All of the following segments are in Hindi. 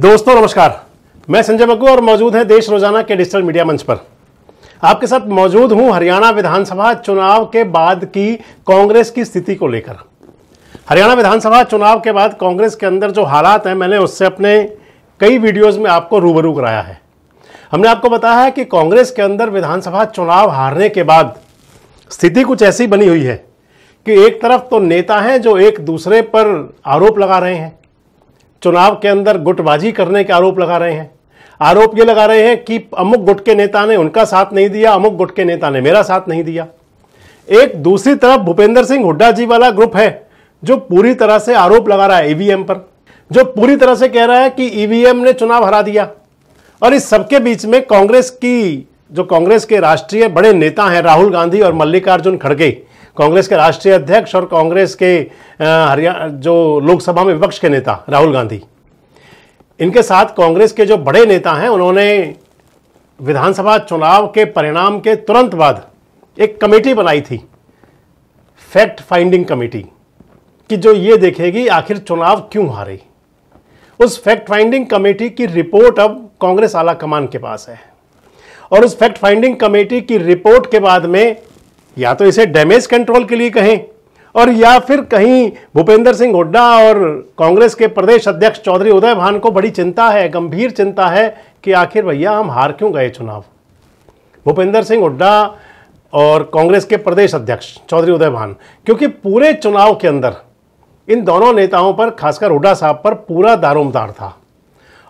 दोस्तों नमस्कार मैं संजय बग्गू और मौजूद हैं देश रोजाना के डिजिटल मीडिया मंच पर आपके साथ मौजूद हूं हरियाणा विधानसभा चुनाव के बाद की कांग्रेस की स्थिति को लेकर हरियाणा विधानसभा चुनाव के बाद कांग्रेस के अंदर जो हालात हैं मैंने उससे अपने कई वीडियोस में आपको रूबरू कराया है हमने आपको बताया है कि कांग्रेस के अंदर विधानसभा चुनाव हारने के बाद स्थिति कुछ ऐसी बनी हुई है कि एक तरफ तो नेता हैं जो एक दूसरे पर आरोप लगा रहे हैं चुनाव के अंदर गुटबाजी करने के आरोप लगा रहे हैं आरोप ये लगा रहे हैं कि अमुक गुट के नेता ने उनका साथ नहीं दिया अमुक गुट के नेता ने मेरा साथ नहीं दिया एक दूसरी तरफ भूपेंद्र सिंह हुड्डा जी वाला ग्रुप है जो पूरी तरह से आरोप लगा रहा है ईवीएम पर जो पूरी तरह से कह रहा है कि ईवीएम ने चुनाव हरा दिया और इस सबके बीच में कांग्रेस की जो कांग्रेस के राष्ट्रीय बड़े नेता हैं राहुल गांधी और मल्लिकार्जुन खड़गे कांग्रेस के राष्ट्रीय अध्यक्ष और कांग्रेस के हरियाणा जो लोकसभा में विपक्ष के नेता राहुल गांधी इनके साथ कांग्रेस के जो बड़े नेता हैं उन्होंने विधानसभा चुनाव के परिणाम के तुरंत बाद एक कमेटी बनाई थी फैक्ट फाइंडिंग कमेटी कि जो ये देखेगी आखिर चुनाव क्यों हारे उस फैक्ट फाइंडिंग कमेटी की रिपोर्ट अब कांग्रेस आला कमान के पास है और उस फैक्ट फाइंडिंग कमेटी की रिपोर्ट के बाद में या तो इसे डैमेज कंट्रोल के लिए कहें और या फिर कहीं भूपेंद्र सिंह हुड्डा और कांग्रेस के प्रदेश अध्यक्ष चौधरी उदय भान को बड़ी चिंता है गंभीर चिंता है कि आखिर भैया हम हार क्यों गए चुनाव भूपेंद्र सिंह हुड्डा और कांग्रेस के प्रदेश अध्यक्ष चौधरी उदय भान क्योंकि पूरे चुनाव के अंदर इन दोनों नेताओं पर खासकर हुड्डा साहब पर पूरा दारोमदार था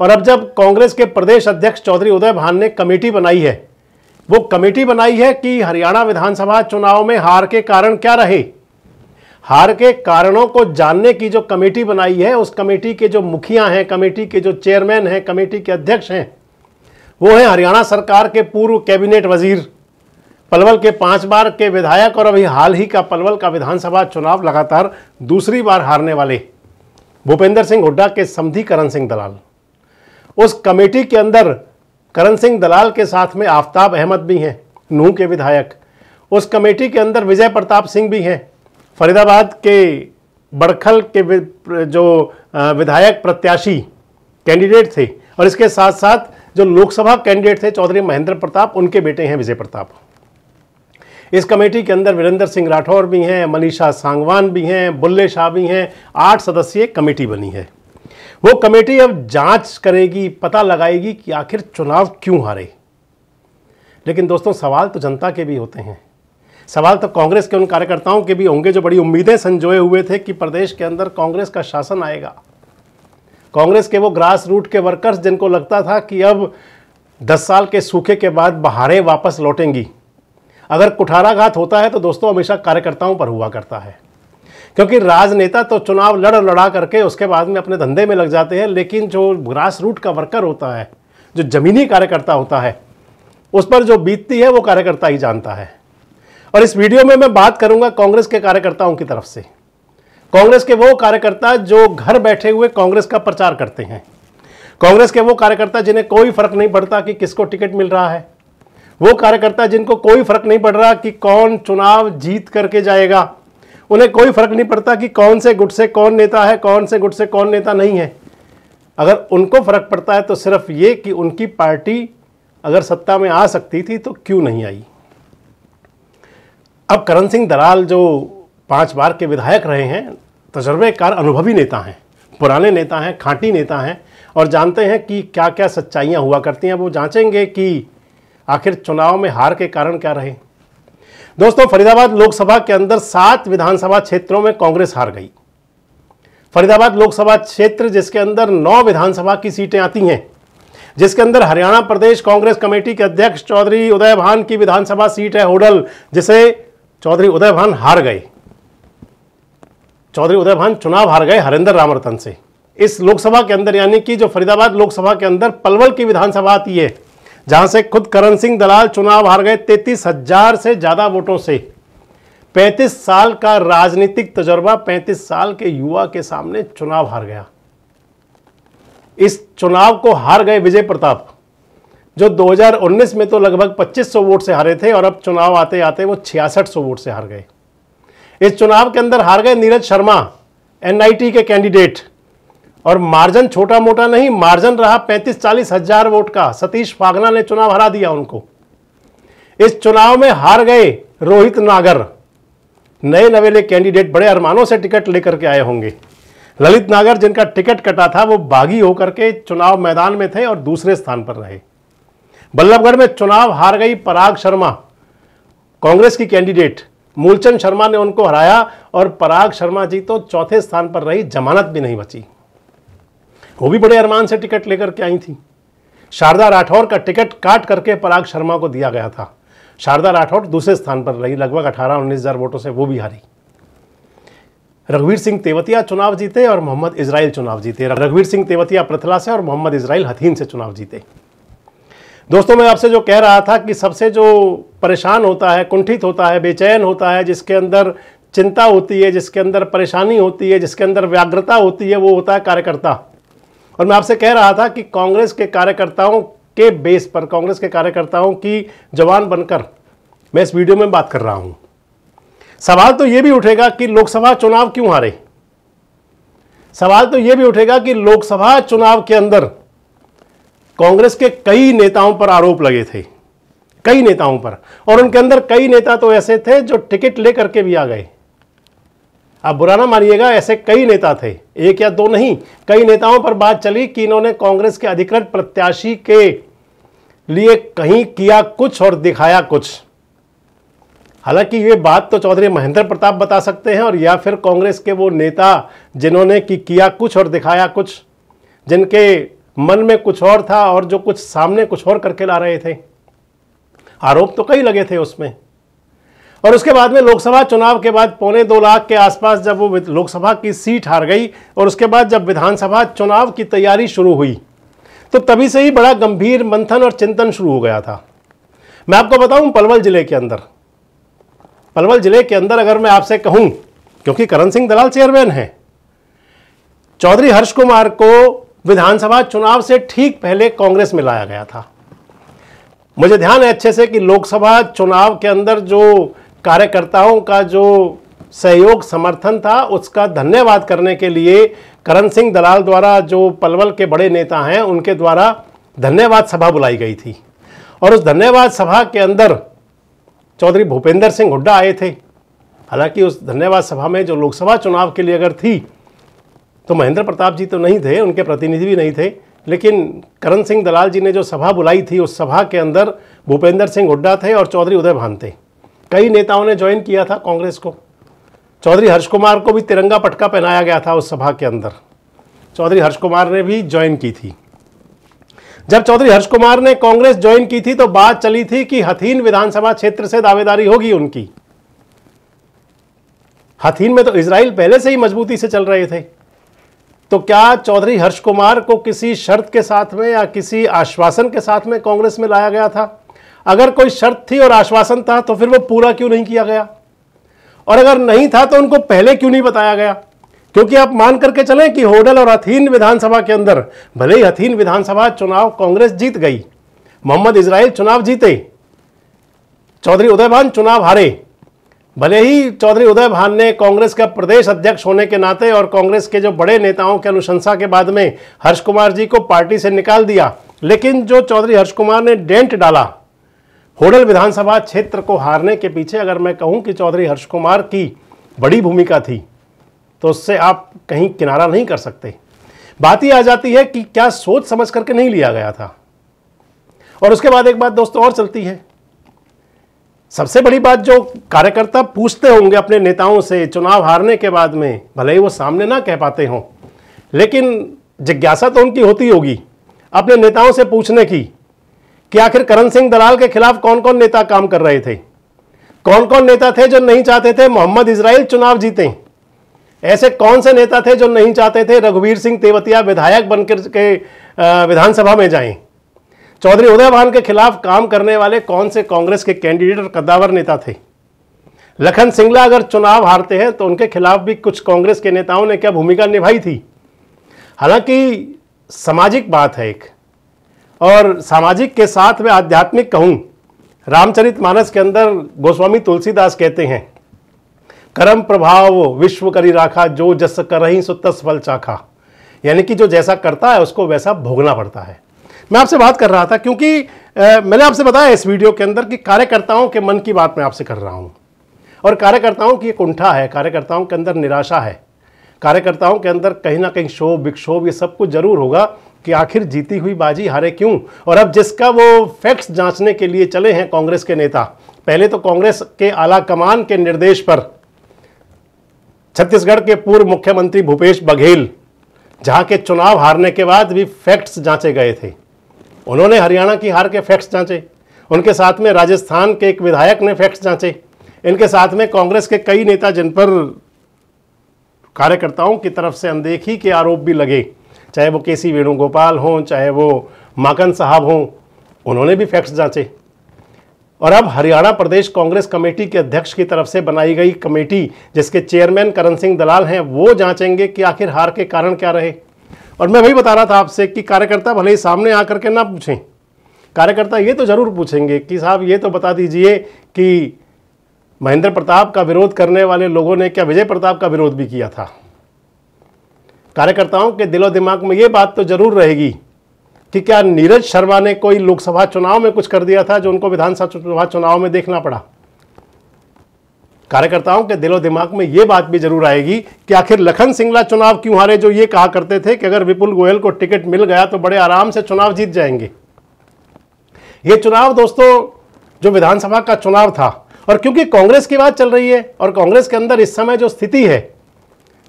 और अब जब कांग्रेस के प्रदेश अध्यक्ष चौधरी उदय भान ने कमेटी बनाई है वो कमेटी बनाई है कि हरियाणा विधानसभा चुनाव में हार के कारण क्या रहे हार के कारणों को जानने की जो कमेटी बनाई है उस कमेटी के जो मुखिया हैं कमेटी के जो चेयरमैन हैं कमेटी के अध्यक्ष हैं वो हैं हरियाणा सरकार के पूर्व कैबिनेट वजीर पलवल के पांच बार के विधायक और अभी हाल ही का पलवल का विधानसभा चुनाव लगातार दूसरी बार हारने वाले भूपेंद्र सिंह हुड्डा के करण सिंह दलाल उस कमेटी के अंदर करण सिंह दलाल के साथ में आफ्ताब अहमद भी हैं नूह के विधायक उस कमेटी के अंदर विजय प्रताप सिंह भी हैं फरीदाबाद के बड़खल के जो विधायक प्रत्याशी कैंडिडेट थे और इसके साथ साथ जो लोकसभा कैंडिडेट थे चौधरी महेंद्र प्रताप उनके बेटे हैं विजय प्रताप इस कमेटी के अंदर वीरेंद्र सिंह राठौर भी हैं मनीषा सांगवान भी हैं बुल्ले शाह भी हैं आठ सदस्यीय कमेटी बनी है वो कमेटी अब जांच करेगी पता लगाएगी कि आखिर चुनाव क्यों हारे लेकिन दोस्तों सवाल तो जनता के भी होते हैं सवाल तो कांग्रेस के उन कार्यकर्ताओं के भी होंगे जो बड़ी उम्मीदें संजोए हुए थे कि प्रदेश के अंदर कांग्रेस का शासन आएगा कांग्रेस के वो ग्रास रूट के वर्कर्स जिनको लगता था कि अब दस साल के सूखे के बाद बहारें वापस लौटेंगी अगर कुठाराघात होता है तो दोस्तों हमेशा कार्यकर्ताओं पर हुआ करता है क्योंकि राजनेता तो चुनाव लड़ लड़ा करके उसके बाद में अपने धंधे में लग जाते हैं लेकिन जो ग्रास रूट का वर्कर होता है जो ज़मीनी कार्यकर्ता होता है उस पर जो बीतती है वो कार्यकर्ता ही जानता है और इस वीडियो में मैं बात करूंगा कांग्रेस के कार्यकर्ताओं की तरफ से कांग्रेस के वो कार्यकर्ता जो घर बैठे हुए कांग्रेस का प्रचार करते हैं कांग्रेस के वो कार्यकर्ता जिन्हें कोई फर्क नहीं पड़ता कि किसको टिकट मिल रहा है वो कार्यकर्ता जिनको कोई फर्क नहीं पड़ रहा कि कौन चुनाव जीत करके जाएगा उन्हें कोई फर्क नहीं पड़ता कि कौन से गुट से कौन नेता है कौन से गुट से कौन नेता नहीं है अगर उनको फर्क पड़ता है तो सिर्फ ये कि उनकी पार्टी अगर सत्ता में आ सकती थी तो क्यों नहीं आई अब करण सिंह दलाल जो पांच बार के विधायक रहे हैं तजर्बेकार अनुभवी नेता हैं पुराने नेता हैं खांटी नेता हैं और जानते हैं कि क्या क्या सच्चाइयाँ हुआ करती हैं वो जांचेंगे कि आखिर चुनाव में हार के कारण क्या रहे दोस्तों फरीदाबाद लोकसभा के अंदर सात विधानसभा क्षेत्रों में कांग्रेस हार गई फरीदाबाद लोकसभा क्षेत्र जिसके अंदर नौ विधानसभा की सीटें आती हैं जिसके अंदर हरियाणा प्रदेश कांग्रेस कमेटी के अध्यक्ष चौधरी उदयभान की विधानसभा सीट है होडल जिसे चौधरी उदयभान हार गए चौधरी उदयभान चुनाव हार गए हरेंद्र रामरतन से इस लोकसभा के अंदर यानी कि जो फरीदाबाद लोकसभा के अंदर पलवल की विधानसभा आती है जहां से खुद करण सिंह दलाल चुनाव हार गए तैतीस हजार से ज़्यादा वोटों से 35 साल का राजनीतिक तजर्बा 35 साल के युवा के सामने चुनाव हार गया इस चुनाव को हार गए विजय प्रताप जो 2019 में तो लगभग 2500 वोट से हारे थे और अब चुनाव आते आते वो छियासठ वोट से हार गए इस चुनाव के अंदर हार गए नीरज शर्मा एनआईटी के कैंडिडेट और मार्जन छोटा मोटा नहीं मार्जन रहा पैंतीस चालीस हजार वोट का सतीश फागना ने चुनाव हरा दिया उनको इस चुनाव में हार गए रोहित नागर नए नवेले कैंडिडेट बड़े अरमानों से टिकट लेकर के आए होंगे ललित नागर जिनका टिकट कटा था वो बागी होकर के चुनाव मैदान में थे और दूसरे स्थान पर रहे बल्लभगढ़ में चुनाव हार गई पराग शर्मा कांग्रेस की कैंडिडेट मूलचंद शर्मा ने उनको हराया और पराग शर्मा जी तो चौथे स्थान पर रही जमानत भी नहीं बची वो भी बड़े अरमान से टिकट लेकर के आई थी शारदा राठौर का टिकट काट करके पराग शर्मा को दिया गया था शारदा राठौर दूसरे स्थान पर रही लगभग अठारह उन्नीस हज़ार वोटों से वो भी हारी रघुवीर सिंह तेवतिया चुनाव जीते और मोहम्मद इसराइल चुनाव जीते रघुवीर सिंह तेवतिया प्रथला से और मोहम्मद इसराइल हथीन से चुनाव जीते दोस्तों मैं आपसे जो कह रहा था कि सबसे जो परेशान होता है कुंठित होता है बेचैन होता है जिसके अंदर चिंता होती है जिसके अंदर परेशानी होती है जिसके अंदर व्याग्रता होती है वो होता है कार्यकर्ता और मैं आपसे कह रहा था कि कांग्रेस के कार्यकर्ताओं के बेस पर कांग्रेस के कार्यकर्ताओं की जवान बनकर मैं इस वीडियो में बात कर रहा हूं सवाल तो यह भी उठेगा कि लोकसभा चुनाव क्यों हारे सवाल तो यह भी उठेगा कि लोकसभा चुनाव के अंदर कांग्रेस के कई नेताओं पर आरोप लगे थे कई नेताओं पर और उनके अंदर कई नेता तो ऐसे थे जो टिकट लेकर के भी आ गए आप बुरा ना मानिएगा ऐसे कई नेता थे एक या दो नहीं कई नेताओं पर बात चली कि इन्होंने कांग्रेस के अधिकृत प्रत्याशी के लिए कहीं किया कुछ और दिखाया कुछ हालांकि ये बात तो चौधरी महेंद्र प्रताप बता सकते हैं और या फिर कांग्रेस के वो नेता जिन्होंने कि किया कुछ और दिखाया कुछ जिनके मन में कुछ और था और जो कुछ सामने कुछ और करके ला रहे थे आरोप तो कई लगे थे उसमें और उसके बाद में लोकसभा चुनाव के बाद पौने दो लाख के आसपास जब वो लोकसभा की सीट हार गई और उसके बाद जब विधानसभा चुनाव की तैयारी शुरू हुई तो तभी से ही बड़ा गंभीर मंथन और चिंतन शुरू हो गया था मैं आपको बताऊं पलवल ज़िले के अंदर पलवल ज़िले के अंदर अगर मैं आपसे कहूं क्योंकि करण सिंह दलाल चेयरमैन है चौधरी हर्ष कुमार को विधानसभा चुनाव से ठीक पहले कांग्रेस में लाया गया था मुझे ध्यान है अच्छे से कि लोकसभा चुनाव के अंदर जो कार्यकर्ताओं का जो सहयोग समर्थन था उसका धन्यवाद करने के लिए करण सिंह दलाल द्वारा जो पलवल के बड़े नेता हैं उनके द्वारा धन्यवाद सभा बुलाई गई थी और उस धन्यवाद सभा के अंदर चौधरी भूपेंद्र सिंह हुड्डा आए थे हालांकि उस धन्यवाद सभा में जो लोकसभा चुनाव के लिए अगर थी तो महेंद्र प्रताप जी तो नहीं थे उनके प्रतिनिधि भी नहीं थे लेकिन करण सिंह दलाल जी ने जो सभा बुलाई थी उस सभा के अंदर भूपेंद्र सिंह हुड्डा थे और चौधरी उदय भान थे कई नेताओं ने ज्वाइन किया था कांग्रेस को चौधरी हर्ष कुमार को भी तिरंगा पटका पहनाया गया था उस सभा के अंदर चौधरी हर्ष कुमार ने भी ज्वाइन की थी जब चौधरी हर्ष कुमार ने कांग्रेस ज्वाइन की थी तो बात चली थी कि हथीन विधानसभा क्षेत्र से दावेदारी होगी उनकी हथीन में तो इसराइल पहले से ही मजबूती से चल रहे थे तो क्या चौधरी हर्ष कुमार को किसी शर्त के साथ में या किसी आश्वासन के साथ में कांग्रेस में लाया गया था अगर कोई शर्त थी और आश्वासन था तो फिर वो पूरा क्यों नहीं किया गया और अगर नहीं था तो उनको पहले क्यों नहीं बताया गया क्योंकि आप मान करके चलें कि होडल और अथीन विधानसभा के अंदर भले ही हथीन विधानसभा चुनाव कांग्रेस जीत गई मोहम्मद इसराइल चुनाव जीते चौधरी उदयभान चुनाव हारे भले ही चौधरी उदय भान ने कांग्रेस का प्रदेश अध्यक्ष होने के नाते और कांग्रेस के जो बड़े नेताओं के अनुशंसा के बाद में हर्ष कुमार जी को पार्टी से निकाल दिया लेकिन जो चौधरी हर्ष कुमार ने डेंट डाला होडल विधानसभा क्षेत्र को हारने के पीछे अगर मैं कहूं कि चौधरी हर्ष कुमार की बड़ी भूमिका थी तो उससे आप कहीं किनारा नहीं कर सकते बात ही आ जाती है कि क्या सोच समझ करके नहीं लिया गया था और उसके बाद एक बात दोस्तों और चलती है सबसे बड़ी बात जो कार्यकर्ता पूछते होंगे अपने नेताओं से चुनाव हारने के बाद में भले ही वो सामने ना कह पाते हों लेकिन जिज्ञासा तो उनकी होती होगी अपने नेताओं से पूछने की कि आखिर करण सिंह दलाल के खिलाफ कौन कौन नेता काम कर रहे थे कौन कौन नेता थे जो नहीं चाहते थे मोहम्मद इसराइल चुनाव जीते ऐसे कौन से नेता थे जो नहीं चाहते थे रघुवीर सिंह तेवतिया विधायक बनकर के विधानसभा में जाएं चौधरी उदयभान के खिलाफ काम करने वाले कौन से कांग्रेस के कैंडिडेट और कद्दावर नेता थे लखन सिंगला अगर चुनाव हारते हैं तो उनके खिलाफ भी कुछ कांग्रेस के नेताओं ने क्या भूमिका निभाई थी हालांकि सामाजिक बात है एक और सामाजिक के साथ में आध्यात्मिक कहूँ रामचरित मानस के अंदर गोस्वामी तुलसीदास कहते हैं कर्म प्रभाव विश्व करी राखा जो जस कर रही सो तस फल चाखा यानी कि जो जैसा करता है उसको वैसा भोगना पड़ता है मैं आपसे बात कर रहा था क्योंकि आ, मैंने आपसे बताया इस वीडियो के अंदर कि कार्यकर्ताओं के मन की बात मैं आपसे कर रहा हूँ और कार्यकर्ताओं की एक कुंठा है कार्यकर्ताओं के अंदर निराशा है कार्यकर्ताओं के अंदर कहीं ना कहीं शोभ विक्षोभ ये सब कुछ जरूर होगा कि आखिर जीती हुई बाजी हारे क्यों और अब जिसका वो फैक्ट्स जांचने के लिए चले हैं कांग्रेस के नेता पहले तो कांग्रेस के आला कमान के निर्देश पर छत्तीसगढ़ के पूर्व मुख्यमंत्री भूपेश बघेल जहां के चुनाव हारने के बाद भी फैक्ट्स जांचे गए थे उन्होंने हरियाणा की हार के फैक्ट्स जांचे उनके साथ में राजस्थान के एक विधायक ने फैक्ट्स जांचे इनके साथ में कांग्रेस के कई नेता जिन पर कार्यकर्ताओं की तरफ से अनदेखी के आरोप भी लगे चाहे वो के सी वेणुगोपाल हों चाहे वो माकन साहब हों उन्होंने भी फैक्ट्स जांचे और अब हरियाणा प्रदेश कांग्रेस कमेटी के अध्यक्ष की तरफ से बनाई गई कमेटी जिसके चेयरमैन करण सिंह दलाल हैं वो जांचेंगे कि आखिर हार के कारण क्या रहे और मैं वही बता रहा था आपसे कि कार्यकर्ता भले ही सामने आकर के ना पूछें कार्यकर्ता ये तो ज़रूर पूछेंगे कि साहब ये तो बता दीजिए कि महेंद्र प्रताप का विरोध करने वाले लोगों ने क्या विजय प्रताप का विरोध भी किया था कार्यकर्ताओं के दिलो दिमाग में ये बात तो जरूर रहेगी कि क्या नीरज शर्मा ने कोई लोकसभा चुनाव में कुछ कर दिया था जो उनको विधानसभा चुनाव में देखना पड़ा कार्यकर्ताओं के दिलो दिमाग में यह बात भी जरूर आएगी कि आखिर लखन सिंगला चुनाव क्यों हारे जो ये कहा करते थे कि अगर विपुल गोयल को टिकट मिल गया तो बड़े आराम से चुनाव जीत जाएंगे ये चुनाव दोस्तों जो विधानसभा का चुनाव था और क्योंकि कांग्रेस की बात चल रही है और कांग्रेस के अंदर इस समय जो स्थिति है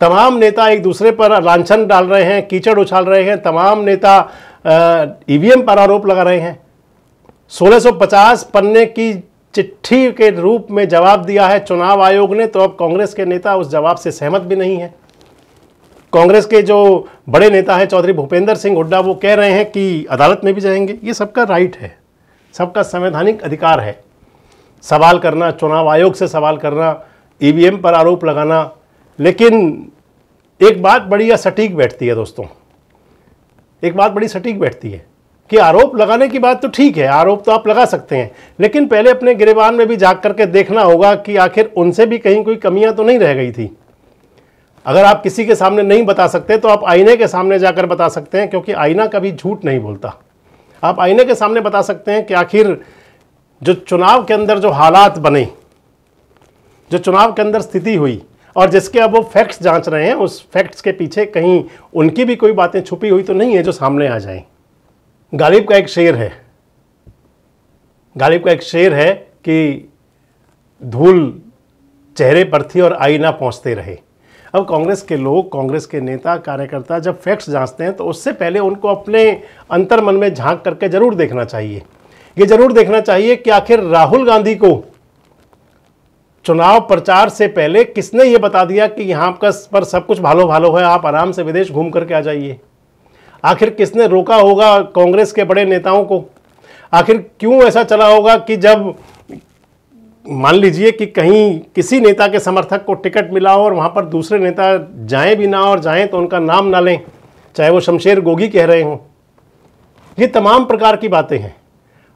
तमाम नेता एक दूसरे पर लांछन डाल रहे हैं कीचड़ उछाल रहे हैं तमाम नेता ईवीएम पर आरोप लगा रहे हैं 1650 पन्ने की चिट्ठी के रूप में जवाब दिया है चुनाव आयोग ने तो अब कांग्रेस के नेता उस जवाब से सहमत भी नहीं है कांग्रेस के जो बड़े नेता हैं चौधरी भूपेंद्र सिंह हुड्डा वो कह रहे हैं कि अदालत में भी जाएंगे ये सबका राइट है सबका संवैधानिक अधिकार है सवाल करना चुनाव आयोग से सवाल करना ईवीएम पर आरोप लगाना लेकिन एक बात बड़ी या सटीक बैठती है दोस्तों एक बात बड़ी सटीक बैठती है कि आरोप लगाने की बात तो ठीक है आरोप तो आप लगा सकते हैं लेकिन पहले अपने गिरेबान में भी जाग करके देखना होगा कि आखिर उनसे भी कहीं कोई कमियां तो नहीं रह गई थी अगर आप किसी के सामने नहीं बता सकते तो आप आईने के सामने जाकर बता सकते हैं क्योंकि आईना कभी झूठ नहीं बोलता आप आईने के सामने बता सकते हैं कि आखिर जो चुनाव के अंदर जो हालात बने जो चुनाव के अंदर स्थिति हुई और जिसके अब वो फैक्ट्स जांच रहे हैं उस फैक्ट्स के पीछे कहीं उनकी भी कोई बातें छुपी हुई तो नहीं है जो सामने आ जाए गालिब का एक शेर है गालिब का एक शेर है कि धूल चेहरे पर थी और आई ना पहुंचते रहे अब कांग्रेस के लोग कांग्रेस के नेता कार्यकर्ता जब फैक्ट्स जांचते हैं तो उससे पहले उनको अपने अंतर मन में झांक करके जरूर देखना चाहिए ये जरूर देखना चाहिए कि आखिर राहुल गांधी को चुनाव प्रचार से पहले किसने ये बता दिया कि यहाँ का पर सब कुछ भालो भालो है आप आराम से विदेश घूम करके आ जाइए आखिर किसने रोका होगा कांग्रेस के बड़े नेताओं को आखिर क्यों ऐसा चला होगा कि जब मान लीजिए कि कहीं किसी नेता के समर्थक को टिकट मिला हो और वहाँ पर दूसरे नेता जाएं भी ना और जाएं तो उनका नाम ना लें चाहे वो शमशेर गोगी कह रहे हों ये तमाम प्रकार की बातें हैं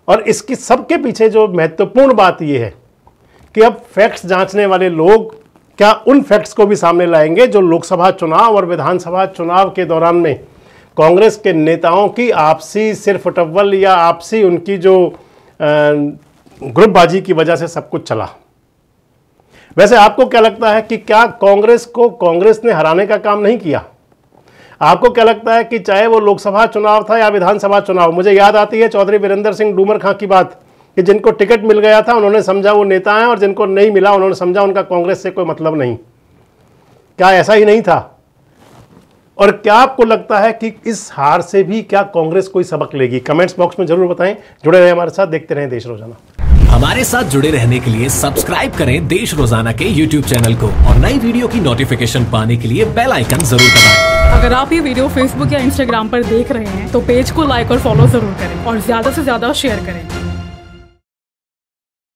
और इसकी सबके पीछे जो महत्वपूर्ण बात ये है कि अब फैक्ट्स जांचने वाले लोग क्या उन फैक्ट्स को भी सामने लाएंगे जो लोकसभा चुनाव और विधानसभा चुनाव के दौरान में कांग्रेस के नेताओं की आपसी सिर्फ टव्वल या आपसी उनकी जो ग्रुपबाजी की वजह से सब कुछ चला वैसे आपको क्या लगता है कि क्या कांग्रेस को कांग्रेस ने हराने का काम नहीं किया आपको क्या लगता है कि चाहे वो लोकसभा चुनाव था या विधानसभा चुनाव मुझे याद आती है चौधरी वीरेंद्र सिंह डूमर खां की बात कि जिनको टिकट मिल गया था उन्होंने समझा वो नेता हैं और जिनको नहीं मिला उन्होंने समझा उनका कांग्रेस से कोई मतलब नहीं क्या ऐसा ही नहीं था और क्या आपको लगता है कि इस हार से भी क्या कांग्रेस कोई सबक लेगी कमेंट्स बॉक्स में जरूर बताएं जुड़े रहे हमारे साथ देखते रहे देश रोजाना हमारे साथ जुड़े रहने के लिए सब्सक्राइब करें देश रोजाना के यूट्यूब चैनल को और नई वीडियो की नोटिफिकेशन पाने के लिए बेल आइकन जरूर दबाएं। अगर आप ये वीडियो फेसबुक या इंस्टाग्राम पर देख रहे हैं तो पेज को लाइक और फॉलो जरूर करें और ज्यादा से ज्यादा शेयर करें